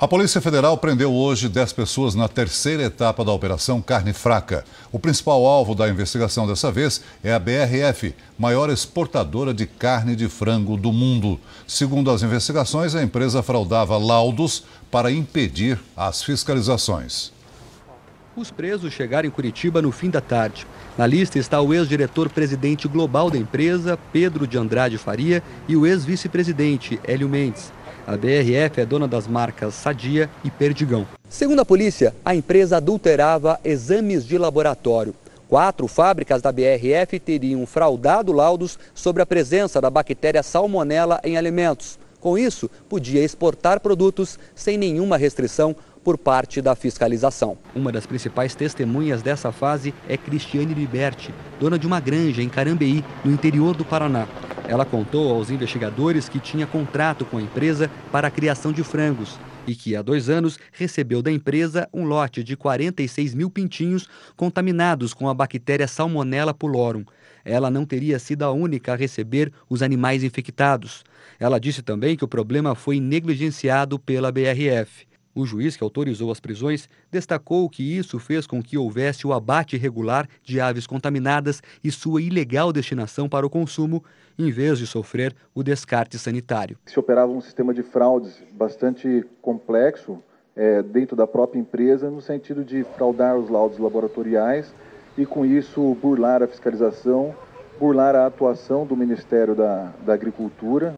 A Polícia Federal prendeu hoje 10 pessoas na terceira etapa da Operação Carne Fraca. O principal alvo da investigação dessa vez é a BRF, maior exportadora de carne de frango do mundo. Segundo as investigações, a empresa fraudava laudos para impedir as fiscalizações. Os presos chegaram em Curitiba no fim da tarde. Na lista está o ex-diretor-presidente global da empresa, Pedro de Andrade Faria, e o ex-vice-presidente, Hélio Mendes. A BRF é dona das marcas Sadia e Perdigão. Segundo a polícia, a empresa adulterava exames de laboratório. Quatro fábricas da BRF teriam fraudado laudos sobre a presença da bactéria salmonela em alimentos. Com isso, podia exportar produtos sem nenhuma restrição por parte da fiscalização. Uma das principais testemunhas dessa fase é Cristiane Liberti, dona de uma granja em Carambeí, no interior do Paraná. Ela contou aos investigadores que tinha contrato com a empresa para a criação de frangos e que há dois anos recebeu da empresa um lote de 46 mil pintinhos contaminados com a bactéria Salmonella pulorum. Ela não teria sido a única a receber os animais infectados. Ela disse também que o problema foi negligenciado pela BRF. O juiz que autorizou as prisões destacou que isso fez com que houvesse o abate regular de aves contaminadas e sua ilegal destinação para o consumo, em vez de sofrer o descarte sanitário. Se operava um sistema de fraudes bastante complexo é, dentro da própria empresa, no sentido de fraudar os laudos laboratoriais e, com isso, burlar a fiscalização burlar a atuação do Ministério da, da Agricultura,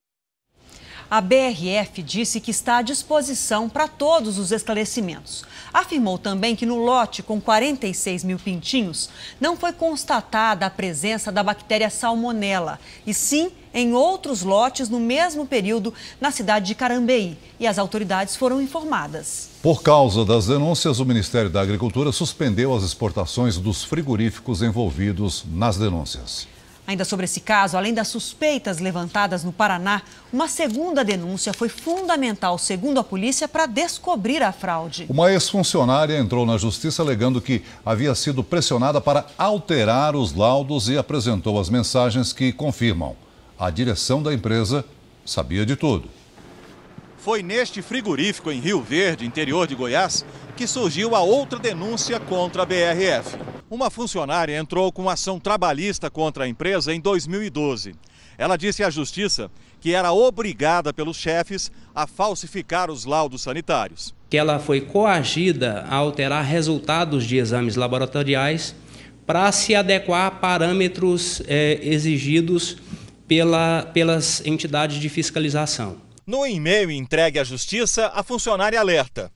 a BRF disse que está à disposição para todos os esclarecimentos. Afirmou também que no lote com 46 mil pintinhos não foi constatada a presença da bactéria salmonela, e sim em outros lotes no mesmo período na cidade de Carambeí. E as autoridades foram informadas. Por causa das denúncias, o Ministério da Agricultura suspendeu as exportações dos frigoríficos envolvidos nas denúncias. Ainda sobre esse caso, além das suspeitas levantadas no Paraná, uma segunda denúncia foi fundamental, segundo a polícia, para descobrir a fraude. Uma ex-funcionária entrou na justiça alegando que havia sido pressionada para alterar os laudos e apresentou as mensagens que confirmam. A direção da empresa sabia de tudo. Foi neste frigorífico em Rio Verde, interior de Goiás, que surgiu a outra denúncia contra a BRF. Uma funcionária entrou com ação trabalhista contra a empresa em 2012. Ela disse à justiça que era obrigada pelos chefes a falsificar os laudos sanitários. Que ela foi coagida a alterar resultados de exames laboratoriais para se adequar a parâmetros é, exigidos pela, pelas entidades de fiscalização. No e-mail entregue à Justiça, a funcionária alerta: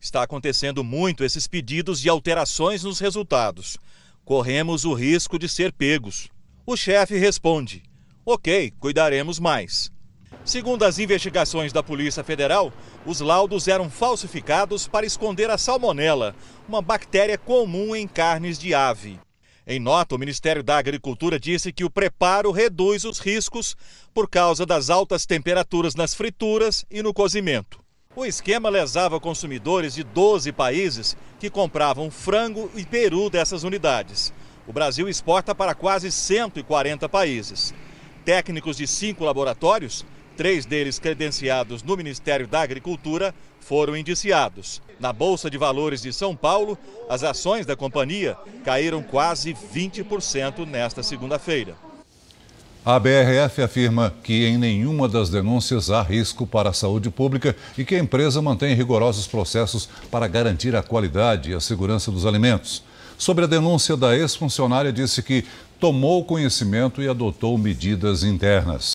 Está acontecendo muito esses pedidos de alterações nos resultados. Corremos o risco de ser pegos. O chefe responde: Ok, cuidaremos mais. Segundo as investigações da Polícia Federal, os laudos eram falsificados para esconder a salmonela, uma bactéria comum em carnes de ave. Em nota, o Ministério da Agricultura disse que o preparo reduz os riscos por causa das altas temperaturas nas frituras e no cozimento. O esquema lesava consumidores de 12 países que compravam frango e peru dessas unidades. O Brasil exporta para quase 140 países. Técnicos de cinco laboratórios, três deles credenciados no Ministério da Agricultura, foram indiciados. Na Bolsa de Valores de São Paulo, as ações da companhia caíram quase 20% nesta segunda-feira. A BRF afirma que em nenhuma das denúncias há risco para a saúde pública e que a empresa mantém rigorosos processos para garantir a qualidade e a segurança dos alimentos. Sobre a denúncia da ex-funcionária, disse que tomou conhecimento e adotou medidas internas.